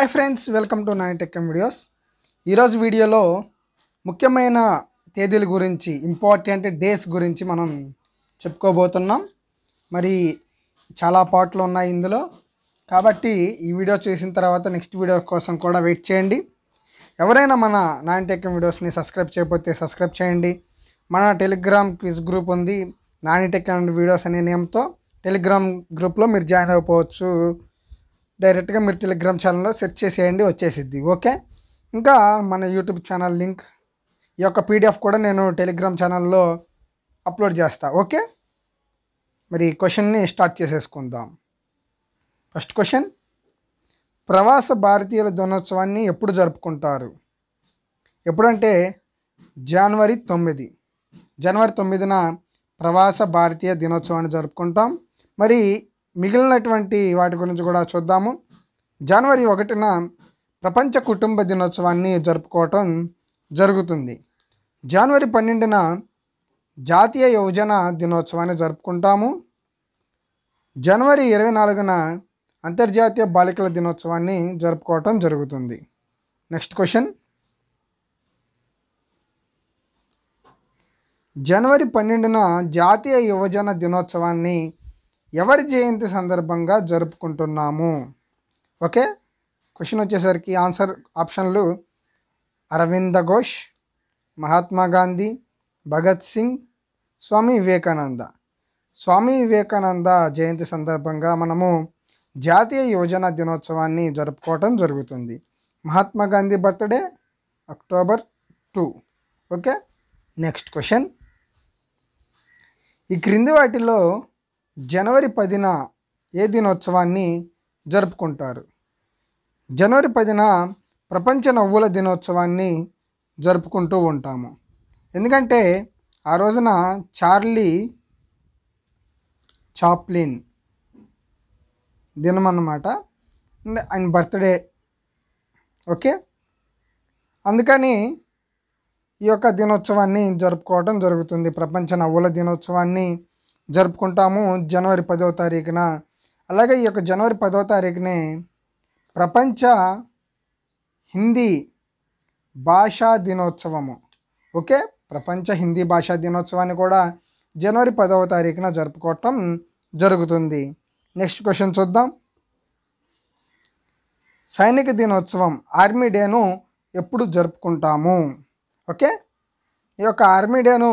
hi friends welcome to nine tech videos ఈరోజు వీడియోలో ముఖ్యమైన తేదీల గురించి ఇంపార్టెంట్ డేస్ గురించి మనం చెప్పుకోబోతున్నాం మరి చాలా పాటలు ఉన్నాయి ఇందులో కాబట్టి ఈ వీడియో చేసిన తర్వాత నెక్స్ట్ వీడియో కోసం కూడా వెయిట్ చేయండి ఎవరైనా మన నైన్ టెక్ వీడియోస్ని సబ్స్క్రైబ్ చేయకపోతే సబ్స్క్రైబ్ చేయండి మన టెలిగ్రామ్ క్విజ్ గ్రూప్ ఉంది నాని టెక్ అండ్ వీడియోస్ అనే నేమ్తో టెలిగ్రామ్ గ్రూప్లో మీరు జాయిన్ అయిపోవచ్చు డైరెక్ట్గా మీరు టెలిగ్రామ్ ఛానల్లో సెర్చ్ చేసేయండి వచ్చేసిద్ది ఓకే ఇంకా మన యూట్యూబ్ ఛానల్ లింక్ ఈ యొక్క పీడిఎఫ్ కూడా నేను టెలిగ్రామ్ ఛానల్లో అప్లోడ్ చేస్తా ఓకే మరి ఈ క్వశ్చన్ని స్టార్ట్ చేసేసుకుందాం ఫస్ట్ క్వశ్చన్ ప్రవాస భారతీయుల దినోత్సవాన్ని ఎప్పుడు జరుపుకుంటారు ఎప్పుడంటే జనవరి తొమ్మిది జనవరి తొమ్మిదిన ప్రవాస భారతీయ దినోత్సవాన్ని జరుపుకుంటాం మరి మిగిలినటువంటి వాటి గురించి కూడా చూద్దాము జనవరి ఒకటిన ప్రపంచ కుటుంబ దినోత్సవాన్ని జరుపుకోవటం జరుగుతుంది జనవరి పన్నెండున జాతీయ యువజన దినోత్సవాన్ని జరుపుకుంటాము జనవరి ఇరవై నాలుగున అంతర్జాతీయ బాలికల దినోత్సవాన్ని జరుపుకోవటం జరుగుతుంది నెక్స్ట్ క్వశ్చన్ జనవరి పన్నెండున జాతీయ యువజన దినోత్సవాన్ని ఎవరి జయంతి సందర్భంగా జరుపుకుంటున్నాము ఓకే క్వశ్చన్ వచ్చేసరికి ఆన్సర్ ఆప్షన్లు అరవింద ఘోష్ మహాత్మా గాంధీ భగత్ సింగ్ స్వామి వివేకానంద స్వామి వివేకానంద జయంతి సందర్భంగా మనము జాతీయ యోజన దినోత్సవాన్ని జరుపుకోవటం జరుగుతుంది Mahatma Gandhi birthday October two okay next question ఈ క్రింది వాటిలో జనవరి పదిన ఏ దినోత్సవాన్ని జరుపుకుంటారు జనవరి పదిన ప్రపంచ నవ్వుల దినోత్సవాన్ని జరుపుకుంటూ ఉంటాము ఎందుకంటే ఆ రోజున చార్లీ చాప్లిన్ దినం అన్నమాట ఆయన బర్త్డే ఓకే అందుకని ఈ యొక్క దినోత్సవాన్ని జరుపుకోవడం జరుగుతుంది ప్రపంచ నవ్వుల దినోత్సవాన్ని జరుపుకుంటాము జనవరి పదో తారీఖున అలాగే ఈ యొక్క జనవరి పదో తారీఖునే ప్రపంచ హిందీ భాషా దినోత్సవము ఓకే ప్రపంచ హిందీ భాషా దినోత్సవాన్ని కూడా జనవరి పదవ తారీఖున జరుపుకోవటం జరుగుతుంది నెక్స్ట్ క్వశ్చన్ చూద్దాం సైనిక దినోత్సవం ఆర్మీ డేను ఎప్పుడు జరుపుకుంటాము ఓకే ఈ యొక్క ఆర్మీ డేను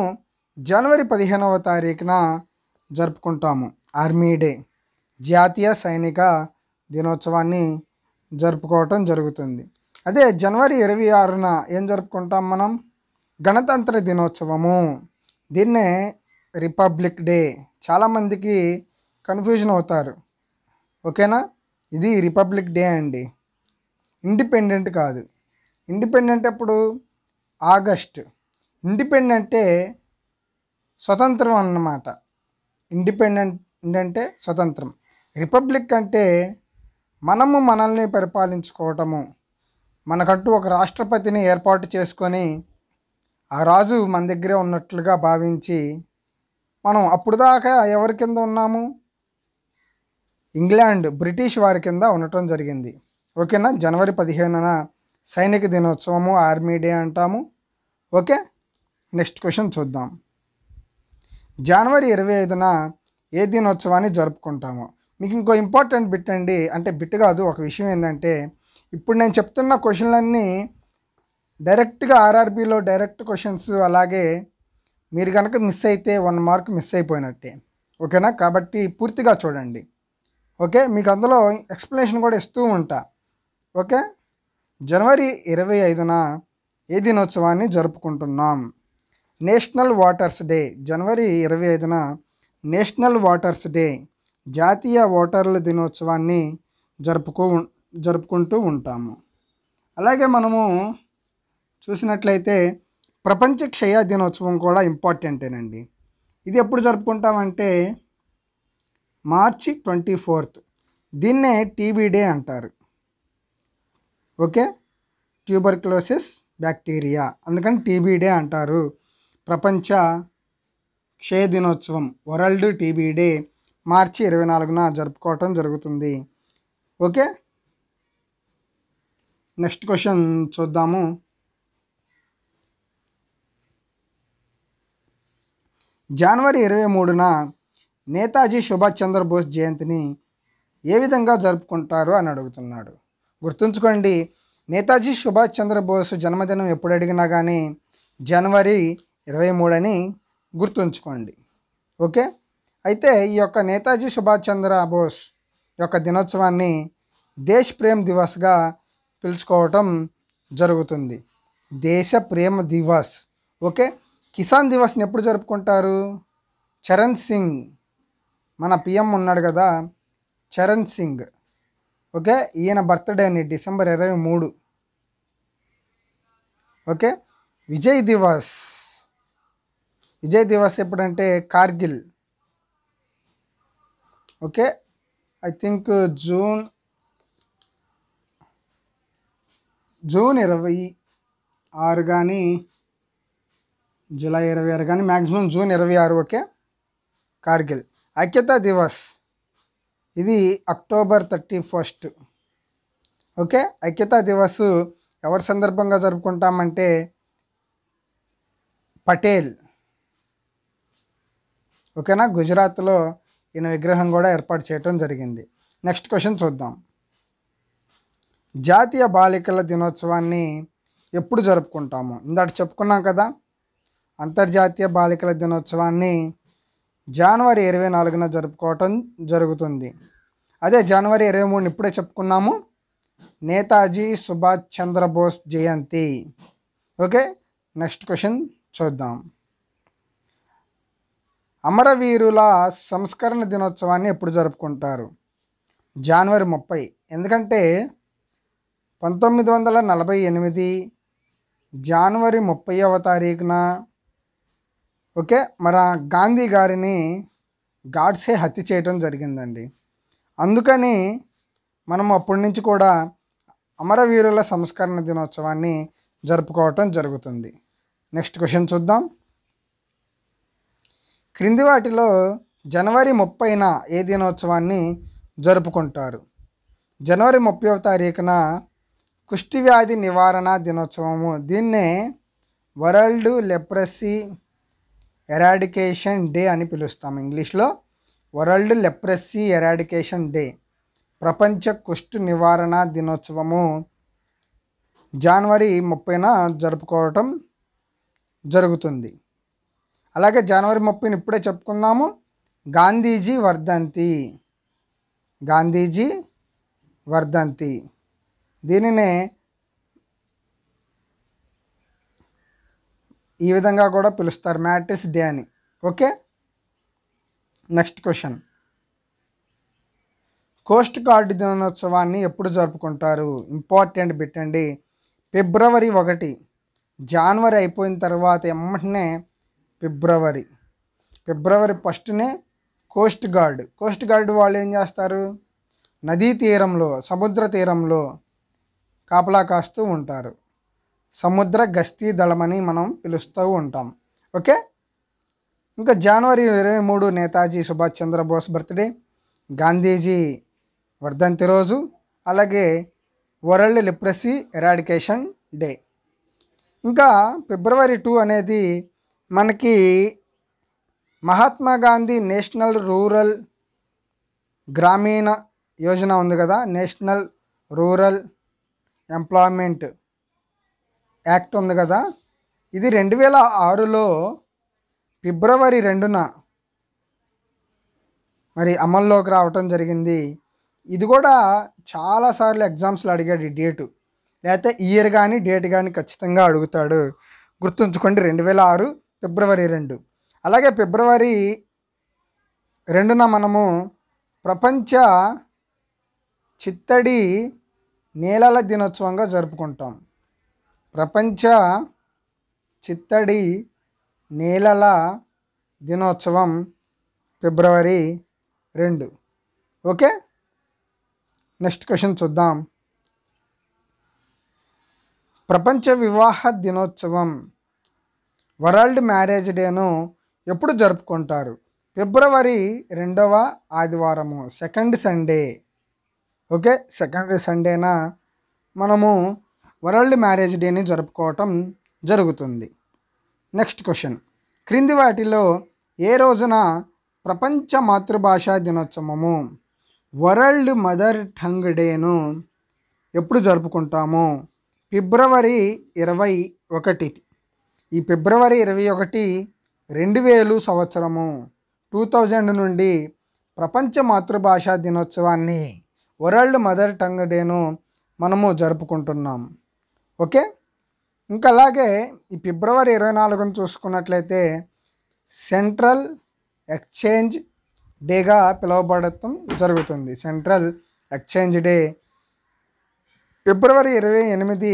జనవరి పదిహేనవ తారీఖున జరుపుకుంటాము ఆర్మీ డే జాతీయ సైనిక దినోత్సవాన్ని జరుపుకోవటం జరుగుతుంది అదే జనవరి ఇరవై ఆరున ఏం జరుపుకుంటాం మనం గణతంత్ర దినోత్సవము దీన్నే రిపబ్లిక్ డే చాలామందికి కన్ఫ్యూజన్ అవుతారు ఓకేనా ఇది రిపబ్లిక్ డే అండి ఇండిపెండెంట్ కాదు ఇండిపెండెంట్ ఎప్పుడు ఆగస్ట్ ఇండిపెండెంటే స్వతంత్రం అన్నమాట ఇండిపెండెంట్ అంటే స్వతంత్రం రిపబ్లిక్ అంటే మనము మనల్ని పరిపాలించుకోవటము మనకంటూ ఒక రాష్ట్రపతిని ఏర్పాటు చేసుకొని ఆ రాజు మన దగ్గరే ఉన్నట్లుగా భావించి మనం అప్పుడు దాకా ఎవరి కింద ఉన్నాము ఇంగ్లాండ్ బ్రిటిష్ వారి కింద ఉండటం జరిగింది ఓకేనా జనవరి పదిహేనున సైనిక దినోత్సవము ఆర్మీ డే అంటాము ఓకే నెక్స్ట్ క్వశ్చన్ చూద్దాం జనవరి ఇరవై ఐదున ఏ దినోత్సవాన్ని జరుపుకుంటాము మీకు ఇంకో ఇంపార్టెంట్ బిట్ అండి అంటే బిట్ కాదు ఒక విషయం ఏంటంటే ఇప్పుడు నేను చెప్తున్న క్వశ్చన్లన్నీ డైరెక్ట్గా ఆర్ఆర్బిలో డైరెక్ట్ క్వశ్చన్స్ అలాగే మీరు కనుక మిస్ అయితే వన్ మార్క్ మిస్ అయిపోయినట్టే ఓకేనా కాబట్టి పూర్తిగా చూడండి ఓకే మీకు అందులో ఎక్స్ప్లెనేషన్ కూడా ఇస్తూ ఉంటా ఓకే జనవరి ఇరవై ఐదున ఏ దినోత్సవాన్ని జరుపుకుంటున్నాం నేషనల్ వాటర్స్ డే జనవరి ఇరవై ఐదున నేషనల్ వాటర్స్ డే జాతీయ ఓటర్ల దినోత్సవాన్ని జరుపుకో జరుపుకుంటూ ఉంటాము అలాగే మనము చూసినట్లయితే ప్రపంచ క్షయ దినోత్సవం కూడా ఇంపార్టెంటేనండి ఇది ఎప్పుడు జరుపుకుంటామంటే మార్చి ట్వంటీ ఫోర్త్ దీన్నే టీబీ డే అంటారు ఓకే ట్యూబర్క్లోసిస్ బ్యాక్టీరియా అందుకని టీబీ డే అంటారు ప్రపంచ క్షయ దినోత్సవం వరల్డ్ టీబీ డే మార్చి ఇరవై నాలుగున జరుపుకోవటం జరుగుతుంది ఓకే నెక్స్ట్ క్వశ్చన్ చూద్దాము జనవరి ఇరవై మూడున నేతాజీ సుభాష్ చంద్రబోస్ జయంతిని ఏ విధంగా జరుపుకుంటారు అని అడుగుతున్నాడు గుర్తుంచుకోండి నేతాజీ సుభాష్ చంద్రబోస్ జన్మదినం ఎప్పుడు అడిగినా కానీ జనవరి ఇరవై మూడని గుర్తుంచుకోండి ఓకే అయితే ఈ యొక్క నేతాజీ సుభాష్ చంద్ర బోస్ యొక్క దినోత్సవాన్ని దేశ్ ప్రేమ్ దివస్గా పిలుచుకోవటం జరుగుతుంది దేశ ప్రేమ దివస్ ఓకే కిసాన్ దివస్ని ఎప్పుడు జరుపుకుంటారు చరణ్ సింగ్ మన పిఎం ఉన్నాడు కదా చరణ్ సింగ్ ఓకే ఈయన బర్త్డేని డిసెంబర్ ఇరవై మూడు ఓకే విజయ్ దివస్ విజయ్ దివస్ ఎప్పుడంటే Kargil okay I think June June ఇరవై ఆరు కానీ జూలై ఇరవై ఆరు కానీ మ్యాక్సిమం జూన్ ఇరవై ఆరు ఓకే కార్గిల్ ఐక్యతా దివస్ ఇది అక్టోబర్ థర్టీ ఫస్ట్ ఓకే ఐక్యతా దివస్ ఎవరి సందర్భంగా జరుపుకుంటామంటే పటేల్ ఓకేనా గుజరాత్లో ఈయన విగ్రహం కూడా ఏర్పాటు చేయటం జరిగింది నెక్స్ట్ క్వశ్చన్ చూద్దాం జాతీయ బాలికల దినోత్సవాన్ని ఎప్పుడు జరుపుకుంటాము ఇందాక చెప్పుకున్నాం కదా అంతర్జాతీయ బాలికల దినోత్సవాన్ని జనవరి ఇరవై నాలుగున జరుపుకోవటం జరుగుతుంది అదే జనవరి ఇరవై మూడుని ఇప్పుడే చెప్పుకున్నాము Netaji Subhash Chandrabose Jayanti okay next question చూద్దాం అమరవీరుల సంస్కరణ దినోత్సవాన్ని ఎప్పుడు జరుపుకుంటారు జనవరి ముప్పై ఎందుకంటే పంతొమ్మిది వందల నలభై ఎనిమిది జనవరి ముప్పైవ తారీఖున ఓకే మన గాంధీ గారిని గాడ్సే హత్య చేయడం జరిగిందండి అందుకని మనం అప్పటి నుంచి కూడా అమరవీరుల సంస్కరణ దినోత్సవాన్ని జరుపుకోవటం జరుగుతుంది నెక్స్ట్ క్వశ్చన్ చూద్దాం క్రింది వాటిలో జనవరి ముప్పైన ఏ దినోత్సవాన్ని జరుపుకుంటారు జనవరి ముప్పైవ తారీఖున కుష్టి వ్యాధి నివారణ దినోత్సవము దీన్నే వరల్డ్ లెప్రసీ ఎరాడికేషన్ డే అని పిలుస్తాం ఇంగ్లీష్లో వరల్డ్ లెప్రసీ ఎరాడికేషన్ డే ప్రపంచ కుష్టి నివారణ దినోత్సవము జనవరి ముప్పైన జరుపుకోవటం జరుగుతుంది అలాగే జనవరి ముప్పైని ఇప్పుడే చెప్పుకుందాము గాంధీజీ వర్ధంతి గాంధీజీ వర్ధంతి దీనినే ఈ విధంగా కూడా పిలుస్తారు మ్యాటిస్ డే అని okay next question coast guard దినోత్సవాన్ని ఎప్పుడు జరుపుకుంటారు ఇంపార్టెంట్ పెట్టండి ఫిబ్రవరి ఒకటి జనవరి అయిపోయిన తర్వాత వెంటనే ఫిబ్రవరి ఫిబ్రవరి ఫస్ట్నే కోస్ట్ గార్డ్ కోస్ట్ గార్డ్ వాళ్ళు ఏం చేస్తారు నదీ తీరంలో సముద్ర తీరంలో కాపలా కాస్తూ ఉంటారు సముద్ర గస్తీ దళమని మనం పిలుస్తూ ఉంటాం ఓకే ఇంకా జనవరి ఇరవై మూడు నేతాజీ సుభాష్ చంద్రబోస్ బర్త్డే గాంధీజీ వర్ధంతి రోజు అలాగే వరల్డ్ లిప్రసీ ఎరాడికేషన్ డే ఇంకా ఫిబ్రవరి టూ అనేది మనకి మహాత్మా గాంధీ నేషనల్ రూరల్ గ్రామీణ యోజన ఉంది కదా నేషనల్ రూరల్ ఎంప్లాయ్మెంట్ యాక్ట్ ఉంది కదా ఇది రెండు వేల ఆరులో ఫిబ్రవరి రెండున మరి అమల్లోకి రావటం జరిగింది ఇది కూడా చాలాసార్లు ఎగ్జామ్స్లో అడిగాడు ఈ డేటు లేకపోతే ఇయర్ కానీ డేట్ కానీ ఖచ్చితంగా అడుగుతాడు గుర్తుంచుకోండి రెండు వేల ఆరు ఫిబ్రవరి రెండు అలాగే ఫిబ్రవరి రెండున మనము ప్రపంచ చిత్తడి నేలల దినోత్సవంగా జరుపుకుంటాం ప్రపంచ చిత్తడి నేలల దినోత్సవం ఫిబ్రవరి రెండు ఓకే నెక్స్ట్ క్వశ్చన్ చూద్దాం ప్రపంచ వివాహ దినోత్సవం వరల్డ్ మ్యారేజ్ డేను ఎప్పుడు జరుపుకుంటారు ఫిబ్రవరి రెండవ ఆదివారము సెకండ్ సండే ఓకే సెకండ్ సండేన మనము వరల్డ్ మ్యారేజ్ డేని జరుపుకోవటం జరుగుతుంది నెక్స్ట్ క్వశ్చన్ క్రింది వాటిలో ఏ రోజున ప్రపంచ మాతృభాషా దినోత్సవము వరల్డ్ మదర్ టంగ్ డేను ఎప్పుడు జరుపుకుంటాము ఫిబ్రవరి ఇరవై ఒకటి ఈ ఫిబ్రవరి ఇరవై ఒకటి రెండు వేలు సంవత్సరము టూ థౌజండ్ నుండి ప్రపంచ మాతృభాషా దినోత్సవాన్ని వరల్డ్ మదర్ టంగ్ డేను మనము జరుపుకుంటున్నాం ఓకే ఇంకా అలాగే ఈ ఫిబ్రవరి ఇరవై నాలుగును చూసుకున్నట్లయితే సెంట్రల్ ఎక్స్చేంజ్ డేగా పిలువబడటం జరుగుతుంది సెంట్రల్ ఎక్స్చేంజ్ డే ఫిబ్రవరి ఇరవై ఎనిమిది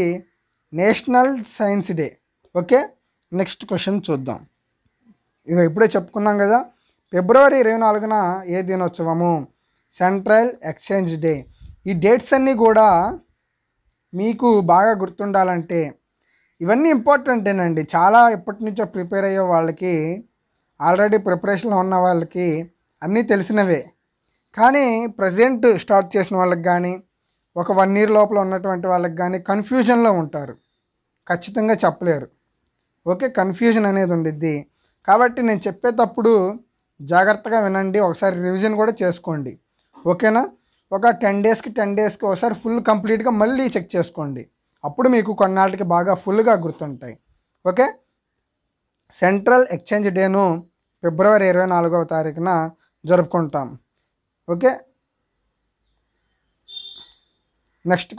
national science day okay next question చూద్దాం ఇక ఇప్పుడే చెప్పుకున్నాం కదా ఫిబ్రవరి ఇరవై నాలుగున ఏ దినోత్సవము సెంట్రల్ ఎక్స్చేంజ్ డే ఈ డేట్స్ అన్నీ కూడా మీకు బాగా గుర్తుండాలంటే ఇవన్నీ ఇంపార్టెంటేనండి చాలా ఎప్పటి నుంచో ప్రిపేర్ అయ్యే వాళ్ళకి ఆల్రెడీ ప్రిపరేషన్లో ఉన్న వాళ్ళకి అన్నీ తెలిసినవే కానీ ప్రజెంట్ స్టార్ట్ చేసిన వాళ్ళకి కానీ ఒక వన్ ఇయర్ లోపల ఉన్నటువంటి వాళ్ళకి కానీ కన్ఫ్యూజన్లో ఉంటారు ఖచ్చితంగా చెప్పలేరు ఓకే కన్ఫ్యూజన్ అనేది ఉండిద్ది కాబట్టి నేను చెప్పేటప్పుడు జాగ్రత్తగా వినండి ఒకసారి రివిజన్ కూడా చేసుకోండి ఓకేనా ఒక టెన్ డేస్కి టెన్ డేస్కి ఒకసారి ఫుల్ కంప్లీట్గా మళ్ళీ చెక్ చేసుకోండి అప్పుడు మీకు కొన్నాళ్ళకి బాగా ఫుల్గా గుర్తుంటాయి ఓకే సెంట్రల్ ఎక్స్చేంజ్ డేను ఫిబ్రవరి ఇరవై నాలుగవ తారీఖున జరుపుకుంటాం ఓకే నెక్స్ట్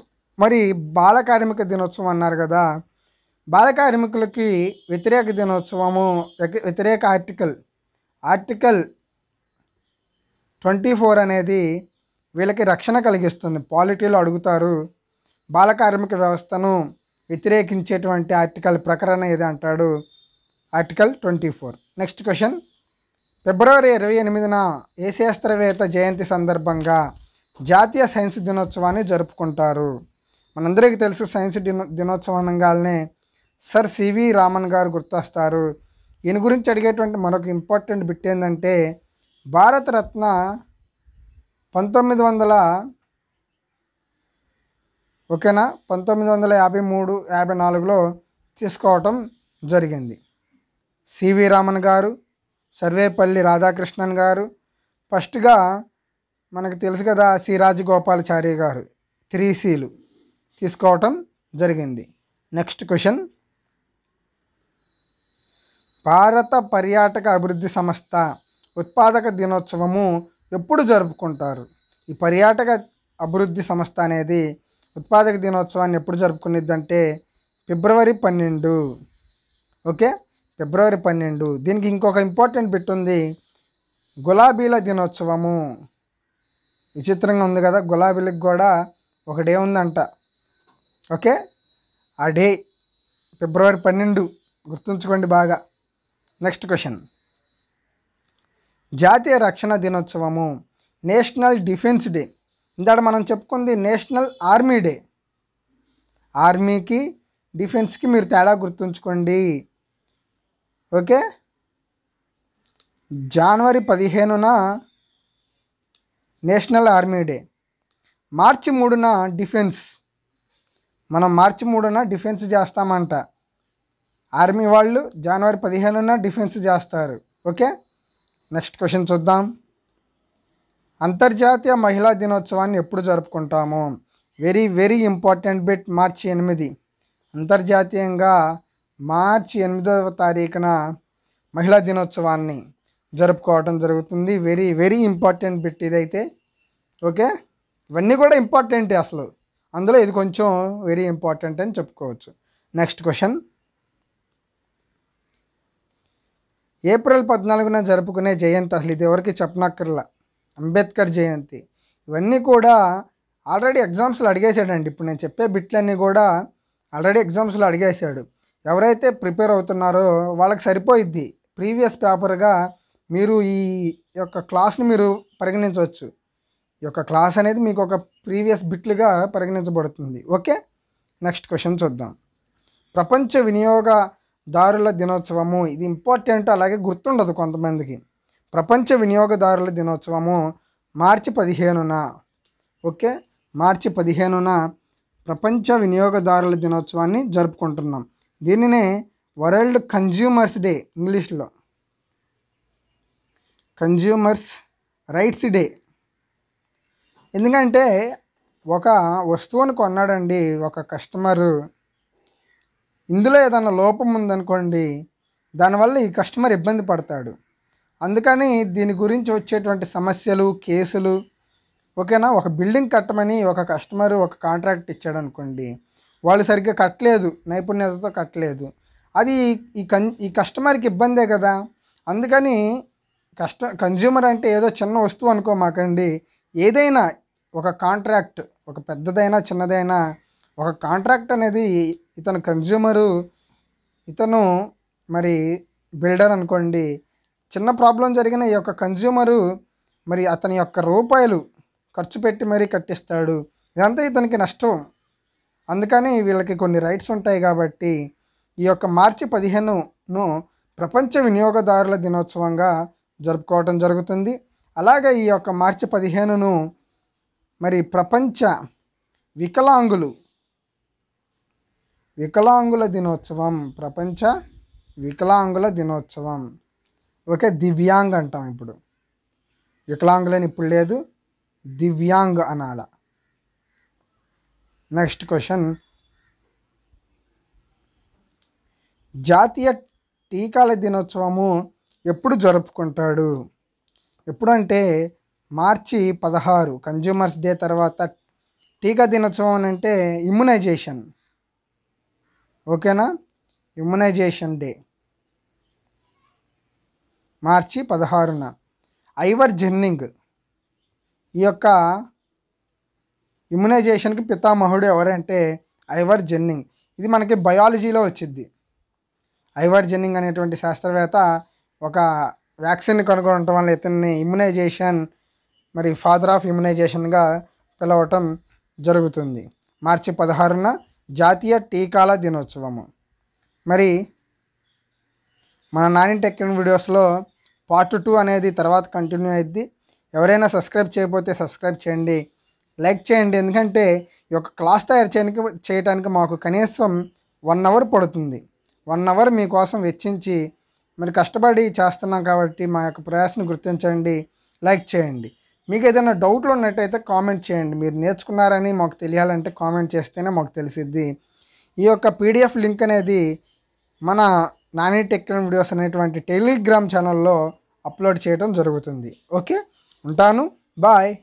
మరి బాల కార్మిక దినోత్సవం అన్నారు కదా బాల కార్మికులకి వ్యతిరేక దినోత్సవము వ్యతిరేక ఆర్టికల్ ఆర్టికల్ ట్వంటీ ఫోర్ అనేది వీళ్ళకి రక్షణ కలిగిస్తుంది పాలిటీలో అడుగుతారు బాల కార్మిక వ్యవస్థను వ్యతిరేకించేటువంటి ఆర్టికల్ ప్రకరణ ఏది అంటాడు article twenty four next question ఫిబ్రవరి ఇరవై ఎనిమిదిన ఏ శాస్త్రవేత్త జయంతి సందర్భంగా జాతీయ సైన్స్ దినోత్సవాన్ని జరుపుకుంటారు మనందరికీ తెలుసు సైన్స్ దినో అనగానే సార్ సివి రామన్ గారు గుర్తొస్తారు ఈయన గురించి అడిగేటువంటి మరొక ఇంపార్టెంట్ బిట్ ఏంటంటే భారతరత్న పంతొమ్మిది వందల ఓకేనా పంతొమ్మిది వందల యాభై మూడు యాభై నాలుగులో తీసుకోవటం జరిగింది సివి రామన్ గారు సర్వేపల్లి రాధాకృష్ణన్ గారు ఫస్ట్గా మనకు తెలుసు కదా సిరాజ్ గోపాలచారి గారు త్రీ సీలు తీసుకోవటం జరిగింది నెక్స్ట్ క్వశ్చన్ భారత పర్యాటక అభివృద్ధి సంస్థ ఉత్పాదక దినోత్సవము ఎప్పుడు జరుపుకుంటారు ఈ పర్యాటక అభివృద్ధి సంస్థ అనేది ఉత్పాదక దినోత్సవాన్ని ఎప్పుడు జరుపుకునేదంటే ఫిబ్రవరి పన్నెండు ఓకే ఫిబ్రవరి పన్నెండు దీనికి ఇంకొక ఇంపార్టెంట్ బిట్ ఉంది గులాబీల దినోత్సవము విచిత్రంగా ఉంది కదా గులాబీలకు కూడా ఒక డే ఉందంట ఓకే ఆ డే ఫిబ్రవరి పన్నెండు గుర్తుంచుకోండి బాగా నెక్స్ట్ క్వశ్చన్ జాతీయ రక్షణ దినోత్సవము నేషనల్ డిఫెన్స్ డే ఇందాడ మనం చెప్పుకుంది నేషనల్ ఆర్మీ డే ఆర్మీకి డిఫెన్స్కి మీరు తేడా గుర్తుంచుకోండి ఓకే జనవరి పదిహేనున నేషనల్ ఆర్మీ డే మార్చి మూడున డిఫెన్స్ మనం మార్చి మూడున డిఫెన్స్ చేస్తామంట ఆర్మీ వాళ్ళు జనవరి పదిహేనున డిఫెన్స్ చేస్తారు ఓకే నెక్స్ట్ క్వశ్చన్ చూద్దాం అంతర్జాతీయ మహిళా దినోత్సవాన్ని ఎప్పుడు జరుపుకుంటాము వెరీ వెరీ ఇంపార్టెంట్ బిట్ మార్చి ఎనిమిది అంతర్జాతీయంగా మార్చి ఎనిమిదవ తారీఖున మహిళా దినోత్సవాన్ని జరుపుకోవడం జరుగుతుంది వెరీ వెరీ ఇంపార్టెంట్ బిట్ ఇదైతే ఓకే ఇవన్నీ కూడా ఇంపార్టెంటే అసలు అందులో ఇది కొంచెం వెరీ ఇంపార్టెంట్ అని చెప్పుకోవచ్చు నెక్స్ట్ క్వశ్చన్ ఏప్రిల్ పద్నాలుగున జరుపుకునే జయంతి అసలు ఇది ఎవరికి చెప్పనక్కర్లా అంబేద్కర్ జయంతి ఇవన్నీ కూడా ఆల్రెడీ ఎగ్జామ్స్లో అడిగేశాడండి ఇప్పుడు నేను చెప్పే బిట్లన్నీ కూడా ఆల్రెడీ ఎగ్జామ్స్లో అడిగేశాడు ఎవరైతే ప్రిపేర్ అవుతున్నారో వాళ్ళకి సరిపోయిద్ది ప్రీవియస్ పేపర్గా మీరు ఈ యొక్క క్లాస్ని మీరు పరిగణించవచ్చు ఈ యొక్క క్లాస్ అనేది మీకు ఒక ప్రీవియస్ బిట్లుగా పరిగణించబడుతుంది ఓకే నెక్స్ట్ క్వశ్చన్ చూద్దాం ప్రపంచ వినియోగ దారుల దినోత్సవము ఇది ఇంపార్టెంట్ అలాగే గుర్తుండదు కొంతమందికి ప్రపంచ వినియోగదారుల దినోత్సవము మార్చి పదిహేనున ఓకే మార్చి పదిహేనున ప్రపంచ వినియోగదారుల దినోత్సవాన్ని జరుపుకుంటున్నాం దీనినే వరల్డ్ కన్జ్యూమర్స్ డే ఇంగ్లీష్లో కన్జ్యూమర్స్ రైట్స్ డే ఎందుకంటే ఒక వస్తువును కొన్నాడండి ఒక కస్టమరు ఇందులో ఏదైనా లోపం ఉందనుకోండి దానివల్ల ఈ కస్టమర్ ఇబ్బంది పడతాడు అందుకని దీని గురించి వచ్చేటువంటి సమస్యలు కేసులు ఓకేనా ఒక బిల్డింగ్ కట్టమని ఒక కస్టమర్ ఒక కాంట్రాక్ట్ ఇచ్చాడు అనుకోండి వాళ్ళు సరిగ్గా కట్టలేదు నైపుణ్యతతో కట్టలేదు అది ఈ కన్ ఈ కస్టమర్కి ఇబ్బందే కదా అందుకని కస్ట కన్జ్యూమర్ అంటే ఏదో చిన్న వస్తువు అనుకో మాకండి ఏదైనా ఒక కాంట్రాక్ట్ ఒక పెద్దదైనా చిన్నదైనా ఒక కాంట్రాక్ట్ అనేది ఇతను కన్జ్యూమరు ఇతను మరి బిల్డర్ అనుకోండి చిన్న ప్రాబ్లం జరిగిన ఈ యొక్క కన్జ్యూమరు మరి అతని యొక్క రూపాయలు ఖర్చు పెట్టి మరీ కట్టిస్తాడు ఇదంతా ఇతనికి నష్టం అందుకని వీళ్ళకి కొన్ని రైట్స్ ఉంటాయి కాబట్టి ఈ యొక్క మార్చి పదిహేనును ప్రపంచ వినియోగదారుల దినోత్సవంగా జరుపుకోవటం జరుగుతుంది అలాగే ఈ యొక్క మార్చి పదిహేనును మరి ప్రపంచ వికలాంగులు వికలాంగుల దినోత్సవం ప్రపంచ వికలాంగుల దినోత్సవం ఓకే దివ్యాంగ్ అంటాం ఇప్పుడు వికలాంగులని ఇప్పుడు లేదు దివ్యాంగ్ అనాల నెక్స్ట్ క్వశ్చన్ జాతీయ టీకాల దినోత్సవము ఎప్పుడు జరుపుకుంటాడు ఎప్పుడంటే మార్చి పదహారు కన్జ్యూమర్స్ డే తర్వాత టీకా దినోత్సవం అంటే ఇమ్యునైజేషన్ ఓకేనా ఇమ్యునైజేషన్ డే మార్చి పదహారున ఐవర్ జెన్నింగ్ ఈ యొక్క ఇమ్యునైజేషన్కి పితామహుడు ఎవరంటే ఐవర్ జెన్నింగ్ ఇది మనకి బయాలజీలో వచ్చింది ఐవర్ జెన్నింగ్ అనేటువంటి శాస్త్రవేత్త ఒక వ్యాక్సిన్ కనుగొనడం వల్ల ఇతన్ని ఇమ్యునైజేషన్ మరి ఫాదర్ ఆఫ్ ఇమ్యునైజేషన్గా పిలవటం జరుగుతుంది మార్చి పదహారున జాతీయ టీకాల దినోత్సవము మరి మన నాని టెక్నిక్ వీడియోస్లో పార్ట్ టూ అనేది తర్వాత కంటిన్యూ అయింది ఎవరైనా సబ్స్క్రైబ్ చేయకపోతే సబ్స్క్రైబ్ చేయండి లైక్ చేయండి ఎందుకంటే ఈ యొక్క క్లాస్ తయారు చేయడానికి చేయడానికి మాకు కనీసం వన్ అవర్ పడుతుంది వన్ అవర్ మీకోసం వెచ్చించి మరి కష్టపడి చేస్తున్నాం కాబట్టి మా యొక్క ప్రయాసను గుర్తించండి లైక్ చేయండి మీకు ఏదైనా డౌట్లు ఉన్నట్టయితే కామెంట్ చేయండి మీరు నేర్చుకున్నారని మాకు తెలియాలంటే కామెంట్ చేస్తేనే మాకు తెలిసిద్ది ఈ యొక్క పీడిఎఫ్ లింక్ అనేది మన నాని టెక్నికల్ వీడియోస్ అనేటువంటి టెలిగ్రామ్ ఛానల్లో అప్లోడ్ చేయడం జరుగుతుంది ఓకే ఉంటాను బాయ్